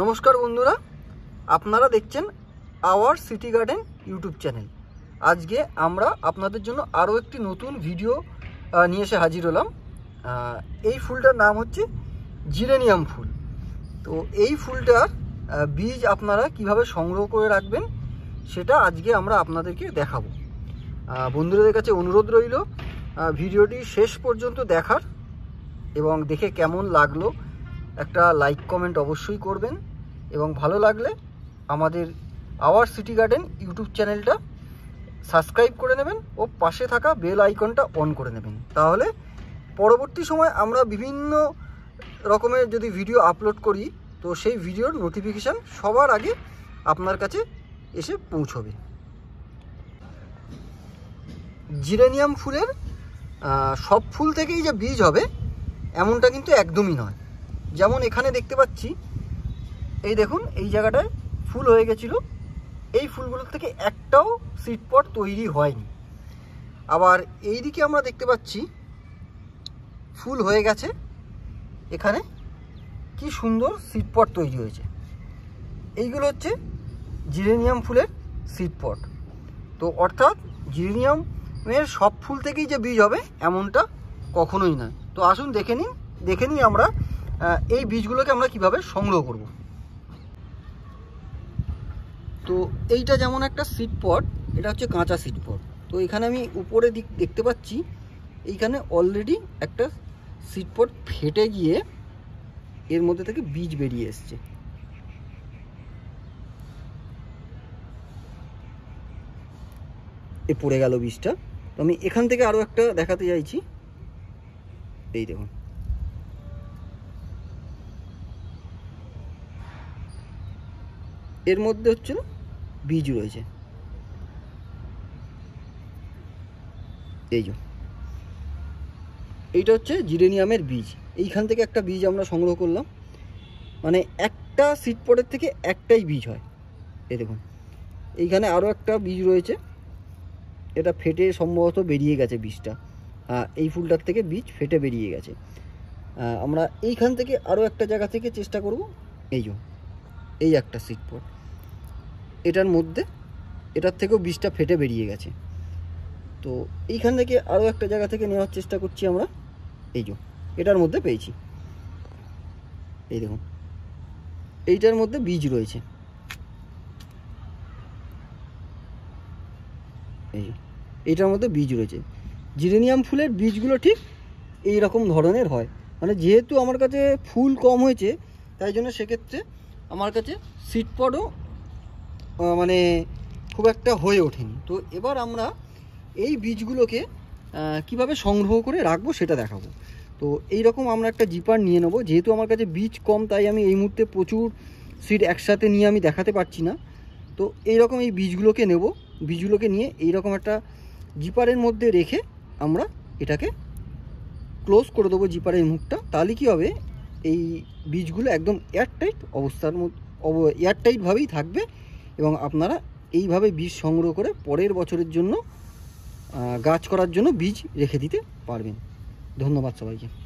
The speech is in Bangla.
নমস্কার বন্ধুরা আপনারা দেখছেন our city garden YouTube channel আজকে আমরা আপনাদের জন্য আরও একটি নতুন ভিডিও নিয়ে এসে হাজির হলাম এই ফুলটার নাম হচ্ছে জিরেনিয়াম ফুল তো এই ফুলটার বীজ আপনারা কিভাবে সংগ্রহ করে রাখবেন সেটা আজকে আমরা আপনাদেরকে দেখাবো বন্ধুদের কাছে অনুরোধ রইল ভিডিওটি শেষ পর্যন্ত দেখার এবং দেখে কেমন লাগলো একটা লাইক কমেন্ট অবশ্যই করবেন এবং ভালো লাগলে আমাদের আওয়ার সিটি গার্ডেন ইউটিউব চ্যানেলটা সাবস্ক্রাইব করে নেবেন ও পাশে থাকা বেল আইকনটা অন করে নেবেন তাহলে পরবর্তী সময় আমরা বিভিন্ন রকমের যদি ভিডিও আপলোড করি তো সেই ভিডিওর নোটিফিকেশান সবার আগে আপনার কাছে এসে পৌঁছবে জিরেনিয়াম ফুলের সব ফুল থেকেই যে বীজ হবে এমনটা কিন্তু একদমই নয় যেমন এখানে দেখতে পাচ্ছি এই দেখুন এই জায়গাটায় ফুল হয়ে গেছিলো এই ফুলগুলোর থেকে একটাও সিটপট তৈরি হয়নি আবার এই দিকে আমরা দেখতে পাচ্ছি ফুল হয়ে গেছে এখানে কি সুন্দর সিটপট তৈরি হয়েছে এইগুলো হচ্ছে জিরেনিয়াম ফুলের সিটপট তো অর্থাৎ জিরেনিয়ামের সব ফুল থেকেই যে বীজ হবে এমনটা কখনোই নয় তো আসুন দেখে নিন দেখে নিই আমরা এই বীজগুলোকে আমরা কিভাবে সংগ্রহ করব তো এইটা যেমন একটা সিট পট এটা হচ্ছে কাঁচা সিট পট তো এখানে আমি উপরে দিক দেখতে পাচ্ছি এইখানে অলরেডি একটা সিট পট ফেটে গিয়ে এর মধ্যে থেকে বীজ বেরিয়ে এসছে এ পড়ে গেল বীজটা তো আমি এখান থেকে আরও একটা দেখাতে চাইছি এই দেখুন এর মধ্যে হচ্ছিল বীজ রয়েছে এই এইটা হচ্ছে জিরেনিয়ামের বীজ এইখান থেকে একটা বীজ আমরা সংগ্রহ করলাম মানে একটা সিট পটের থেকে একটাই বীজ হয় এই দেখুন এইখানে আরও একটা বীজ রয়েছে এটা ফেটে সম্ভবত বেরিয়ে গেছে বীজটা এই ফুলটার থেকে বীজ ফেটে বেরিয়ে গেছে আমরা এইখান থেকে আরও একটা জায়গা থেকে চেষ্টা করব এই এই একটা সিট পট এটার মধ্যে এটার থেকেও বীজটা ফেটে বেরিয়ে গেছে তো এইখান থেকে আরও একটা জায়গা থেকে নেওয়ার চেষ্টা করছি আমরা এই যে এটার মধ্যে পেয়েছি এই দেখুন এইটার মধ্যে বীজ রয়েছে এই এইটার মধ্যে বীজ রয়েছে জিরেনিয়াম ফুলের বীজগুলো ঠিক এই রকম ধরনের হয় মানে যেহেতু আমার কাছে ফুল কম হয়েছে তাই জন্য সেক্ষেত্রে আমার কাছে সিট মানে খুব একটা হয়ে ওঠেনি তো এবার আমরা এই বীজগুলোকে কিভাবে সংগ্রহ করে রাখবো সেটা দেখাবো তো এই রকম আমরা একটা জিপার নিয়ে নেবো যেহেতু আমার কাছে বীজ কম তাই আমি এই মুহূর্তে প্রচুর সিড একসাথে নিয়ে আমি দেখাতে পারছি না তো এই রকম এই বীজগুলোকে নেব বীজগুলোকে নিয়ে এই রকম একটা জিপারের মধ্যে রেখে আমরা এটাকে ক্লোজ করে দেবো জিপারের মুখটা তাহলে কী হবে এই বীজগুলো একদম এয়ারটাইট অবস্থার মধ্যে এয়ারটাইটভাবেই থাকবে এবং আপনারা এইভাবে বীজ সংগ্রহ করে পরের বছরের জন্য গাছ করার জন্য বীজ রেখে দিতে পারবেন ধন্যবাদ সবাইকে